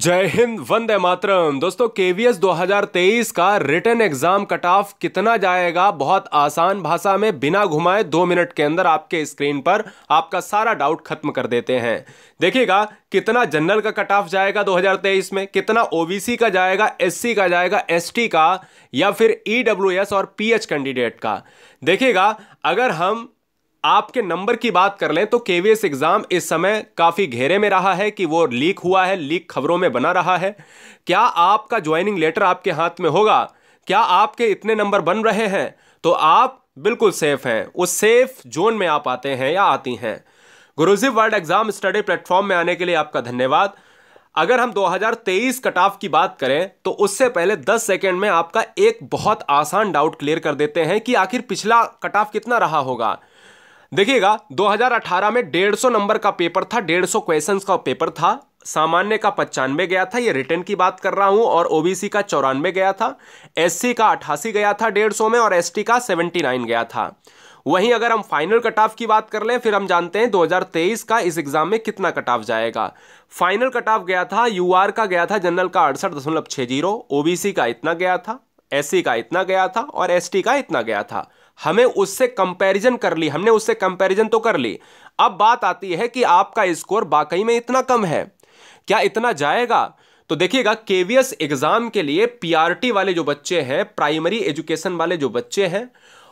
जय हिंद वंदे मातरम दोस्तों केवीएस 2023 का रिटर्न एग्जाम कट ऑफ कितना जाएगा बहुत आसान भाषा में बिना घुमाए दो मिनट के अंदर आपके स्क्रीन पर आपका सारा डाउट खत्म कर देते हैं देखिएगा कितना जनरल का कट ऑफ जाएगा 2023 में कितना ओबीसी का जाएगा एससी का जाएगा एसटी का या फिर ईडब्ल्यूएस e और पीएच कैंडिडेट का देखिएगा अगर हम आपके नंबर की बात कर लें तो केवीएस एग्जाम इस समय काफी घेरे में रहा है कि वो लीक हुआ है लीक खबरों में बना रहा है क्या आपका ज्वाइनिंग लेटर आपके हाथ में होगा क्या आपके इतने नंबर बन रहे हैं तो आप बिल्कुल सेफ हैं उस सेफ जोन में आप आते हैं या आती हैं Guruji world exam study platform में आने के लिए आपका धन्यवाद अगर हम 2023 कट ऑफ की बात करें तो उससे पहले 10 सेकंड में आपका एक बहुत आसान डाउट क्लियर कर देते हैं कि आखिर पिछला कट ऑफ कितना रहा होगा देखिएगा 2018 में 150 नंबर का पेपर था 150 क्वेश्चंस का पेपर था सामान्य का पचानवे गया था ये रिटर्न की बात कर रहा हूं और ओबीसी का चौरानवे गया था एससी का अट्ठासी गया था डेढ़ सौ में और एसटी का सेवेंटी नाइन गया था वहीं अगर हम फाइनल कट ऑफ की बात कर लें फिर हम जानते हैं 2023 का इस एग्जाम में कितना कट ऑफ जाएगा फाइनल कट ऑफ गया था यूआर का गया था जनरल का अड़सठ दशमलव जीरो ओबीसी का इतना गया था एस का इतना गया था और एस का इतना गया था हमें उससे कंपैरिजन कर ली हमने उससे कंपैरिजन तो कर ली अब बात आती है कि आपका स्कोर वाकई में इतना कम है क्या इतना जाएगा तो देखिएगा केवीएस एग्जाम के लिए पीआरटी वाले जो बच्चे हैं प्राइमरी एजुकेशन वाले जो बच्चे हैं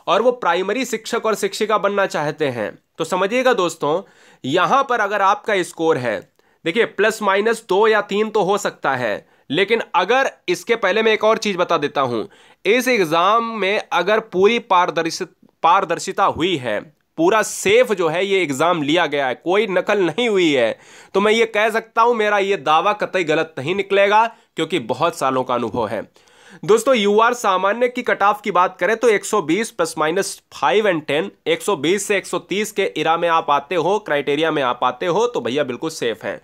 और वो प्राइमरी शिक्षक और शिक्षिका बनना चाहते हैं तो समझिएगा दोस्तों यहां पर अगर आपका स्कोर है देखिए प्लस माइनस दो या तीन तो हो सकता है लेकिन अगर इसके पहले मैं एक और चीज़ बता देता हूँ इस एग्ज़ाम में अगर पूरी पारदर्शित पारदर्शिता हुई है पूरा सेफ जो है ये एग्ज़ाम लिया गया है कोई नकल नहीं हुई है तो मैं ये कह सकता हूं मेरा ये दावा कतई गलत नहीं निकलेगा क्योंकि बहुत सालों का अनुभव है दोस्तों यू आर सामान्य की कट ऑफ की बात करें तो 120 plus minus five and ten 120 से 130 के इरा में आप आते हो क्राइटेरिया में आप आते हो तो भैया बिल्कुल सेफ हैं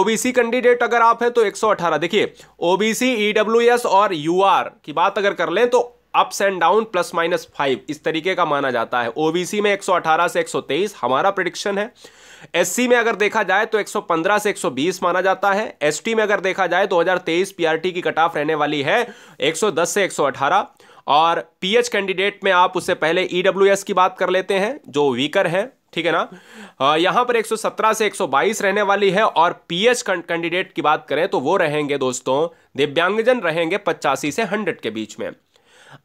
ओबीसी कैंडिडेट अगर आप हैं तो 118 देखिए ओबीसी ईडब्ल्यूएस e और यूआर की बात अगर कर लें तो ups and down plus minus five इस तरीके का माना जाता है ओबीसी में 118 से 123 हमारा प्रिडिक्शन है एससी में अगर देखा जाए तो 115 से 120 माना जाता है एसटी में अगर देखा जाए तो 2023 पीआरटी की कट ऑफ रहने वाली है 110 से 118 और पीएच कैंडिडेट में आप उससे पहले ईडब्ल्यूएस e की बात कर लेते हैं जो वीकर है ठीक है ना यहां पर 117 से 122 रहने वाली है और पीएच कैंडिडेट की बात करें तो वो रहेंगे दोस्तों दिव्यांगजन रहेंगे पचासी से हंड्रेड के बीच में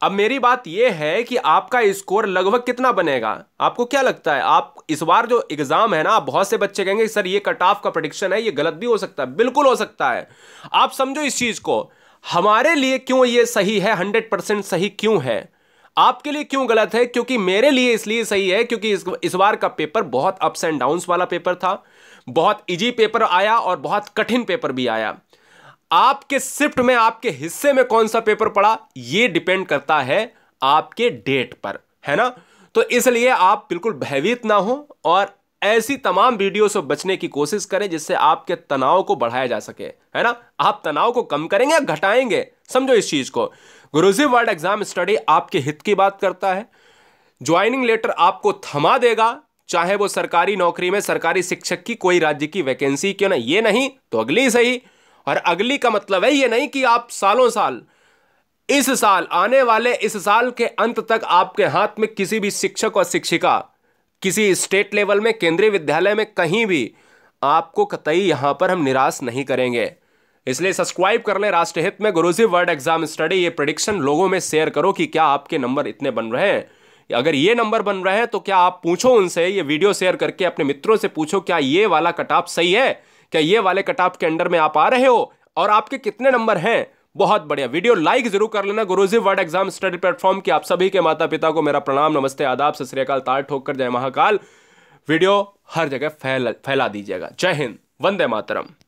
अब मेरी बात यह है कि आपका स्कोर लगभग कितना बनेगा आपको क्या लगता है आप इस बार जो एग्जाम है ना आप बहुत से बच्चे कहेंगे सर ये कट ऑफ का प्रडिक्शन है ये गलत भी हो सकता है बिल्कुल हो सकता है आप समझो इस चीज को हमारे लिए क्यों ये सही है हंड्रेड परसेंट सही क्यों है आपके लिए क्यों गलत है क्योंकि मेरे लिए इसलिए सही है क्योंकि इस, इस बार का पेपर बहुत अप्स एंड डाउन्स वाला पेपर था बहुत इजी पेपर आया और बहुत कठिन पेपर भी आया आपके शिफ्ट में आपके हिस्से में कौन सा पेपर पड़ा ये डिपेंड करता है आपके डेट पर है ना तो इसलिए आप बिल्कुल भयभीत ना हो और ऐसी तमाम वीडियो से बचने की कोशिश करें जिससे आपके तनाव को बढ़ाया जा सके है ना आप तनाव को कम करेंगे या घटाएंगे समझो इस चीज को गुरुजी वर्ल्ड एग्जाम स्टडी आपके हित की बात करता है ज्वाइनिंग लेटर आपको थमा देगा चाहे वो सरकारी नौकरी में सरकारी शिक्षक की कोई राज्य की वैकेंसी क्यों ना ये नहीं तो अगली सही और अगली का मतलब है ये नहीं कि आप सालों साल इस साल आने वाले इस साल के अंत तक आपके हाथ में किसी भी शिक्षक और शिक्षिका किसी स्टेट लेवल में केंद्रीय विद्यालय में कहीं भी आपको कतई यहां पर हम निराश नहीं करेंगे इसलिए सब्सक्राइब कर ले राष्ट्रहित में गुरुजी वर्ड एग्जाम स्टडी ये प्रडिक्शन लोगों में शेयर करो कि क्या आपके नंबर इतने बन रहे हैं अगर ये नंबर बन रहे हैं तो क्या आप पूछो उनसे ये वीडियो शेयर करके अपने मित्रों से पूछो क्या ये वाला कटाप सही है क्या ये वाले कट के अंडर में आप आ रहे हो और आपके कितने नंबर हैं बहुत बढ़िया वीडियो लाइक जरूर कर लेना Guruji word exam study platform की आप सभी के माता पिता को मेरा प्रणाम नमस्ते आदाब सत श्रीकाल तार ठोक कर जय महाकाल वीडियो हर जगह फैला फैला दीजिएगा जय हिंद वंदे मातरम